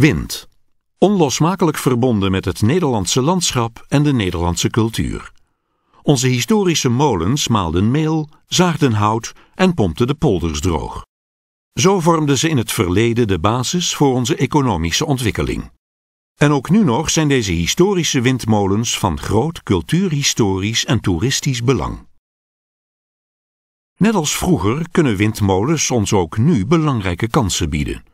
Wind. Onlosmakelijk verbonden met het Nederlandse landschap en de Nederlandse cultuur. Onze historische molens maalden meel, zaagden hout en pompten de polders droog. Zo vormden ze in het verleden de basis voor onze economische ontwikkeling. En ook nu nog zijn deze historische windmolens van groot cultuurhistorisch en toeristisch belang. Net als vroeger kunnen windmolens ons ook nu belangrijke kansen bieden.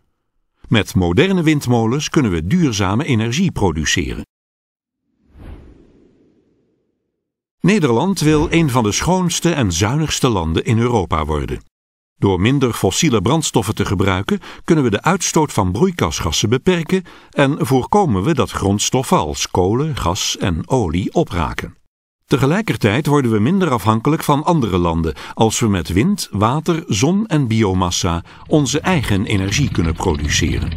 Met moderne windmolens kunnen we duurzame energie produceren. Nederland wil een van de schoonste en zuinigste landen in Europa worden. Door minder fossiele brandstoffen te gebruiken, kunnen we de uitstoot van broeikasgassen beperken en voorkomen we dat grondstoffen als kolen, gas en olie opraken. Tegelijkertijd worden we minder afhankelijk van andere landen als we met wind, water, zon en biomassa onze eigen energie kunnen produceren.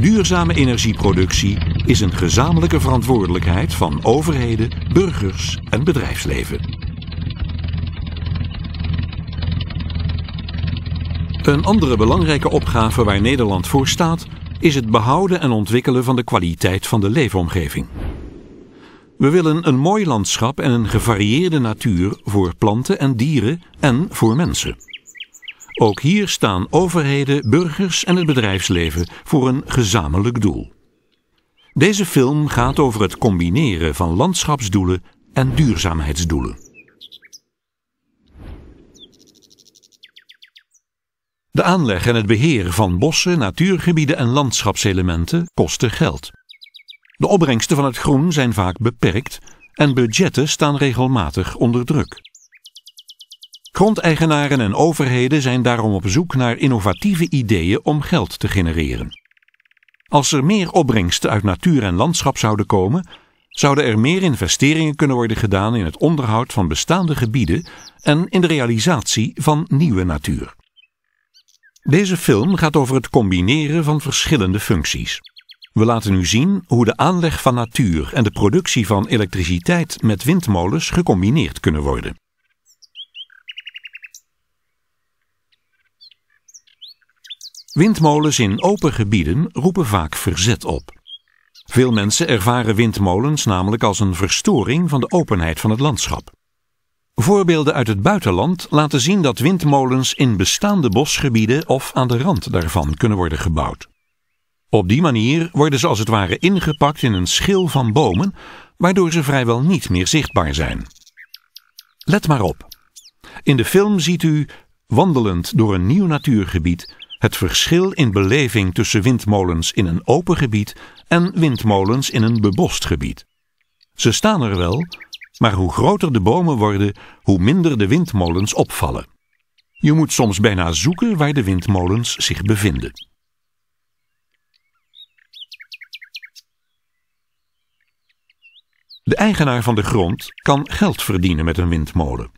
Duurzame energieproductie is een gezamenlijke verantwoordelijkheid van overheden, burgers en bedrijfsleven. Een andere belangrijke opgave waar Nederland voor staat is het behouden en ontwikkelen van de kwaliteit van de leefomgeving. We willen een mooi landschap en een gevarieerde natuur voor planten en dieren en voor mensen. Ook hier staan overheden, burgers en het bedrijfsleven voor een gezamenlijk doel. Deze film gaat over het combineren van landschapsdoelen en duurzaamheidsdoelen. De aanleg en het beheer van bossen, natuurgebieden en landschapselementen kosten geld. De opbrengsten van het groen zijn vaak beperkt en budgetten staan regelmatig onder druk. Grondeigenaren en overheden zijn daarom op zoek naar innovatieve ideeën om geld te genereren. Als er meer opbrengsten uit natuur en landschap zouden komen, zouden er meer investeringen kunnen worden gedaan in het onderhoud van bestaande gebieden en in de realisatie van nieuwe natuur. Deze film gaat over het combineren van verschillende functies. We laten u zien hoe de aanleg van natuur en de productie van elektriciteit met windmolens gecombineerd kunnen worden. Windmolens in open gebieden roepen vaak verzet op. Veel mensen ervaren windmolens namelijk als een verstoring van de openheid van het landschap. Voorbeelden uit het buitenland laten zien dat windmolens in bestaande bosgebieden of aan de rand daarvan kunnen worden gebouwd. Op die manier worden ze als het ware ingepakt in een schil van bomen, waardoor ze vrijwel niet meer zichtbaar zijn. Let maar op. In de film ziet u, wandelend door een nieuw natuurgebied, het verschil in beleving tussen windmolens in een open gebied en windmolens in een bebost gebied. Ze staan er wel, maar hoe groter de bomen worden, hoe minder de windmolens opvallen. Je moet soms bijna zoeken waar de windmolens zich bevinden. De eigenaar van de grond kan geld verdienen met een windmolen.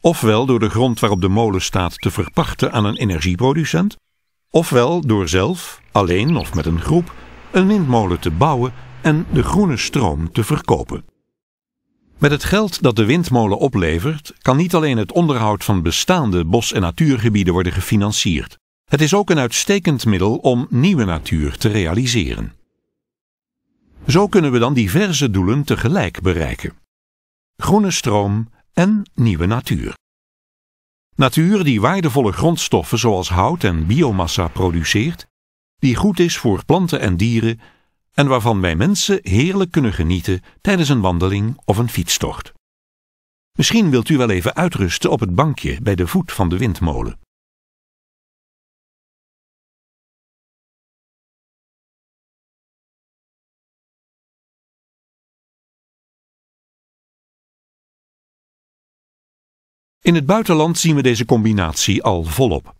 Ofwel door de grond waarop de molen staat te verpachten aan een energieproducent, ofwel door zelf, alleen of met een groep, een windmolen te bouwen en de groene stroom te verkopen. Met het geld dat de windmolen oplevert, kan niet alleen het onderhoud van bestaande bos- en natuurgebieden worden gefinancierd. Het is ook een uitstekend middel om nieuwe natuur te realiseren. Zo kunnen we dan diverse doelen tegelijk bereiken: groene stroom en nieuwe natuur. Natuur die waardevolle grondstoffen zoals hout en biomassa produceert, die goed is voor planten en dieren en waarvan wij mensen heerlijk kunnen genieten tijdens een wandeling of een fietstocht. Misschien wilt u wel even uitrusten op het bankje bij de voet van de windmolen. In het buitenland zien we deze combinatie al volop.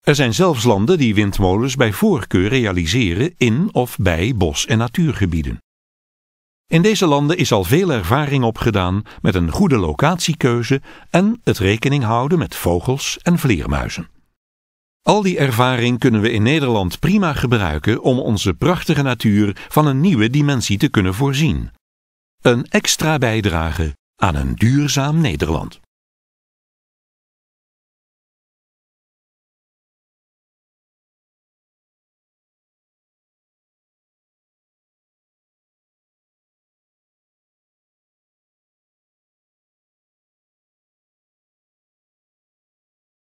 Er zijn zelfs landen die windmolens bij voorkeur realiseren in of bij bos- en natuurgebieden. In deze landen is al veel ervaring opgedaan met een goede locatiekeuze en het rekening houden met vogels en vleermuizen. Al die ervaring kunnen we in Nederland prima gebruiken om onze prachtige natuur van een nieuwe dimensie te kunnen voorzien. Een extra bijdrage aan een duurzaam Nederland.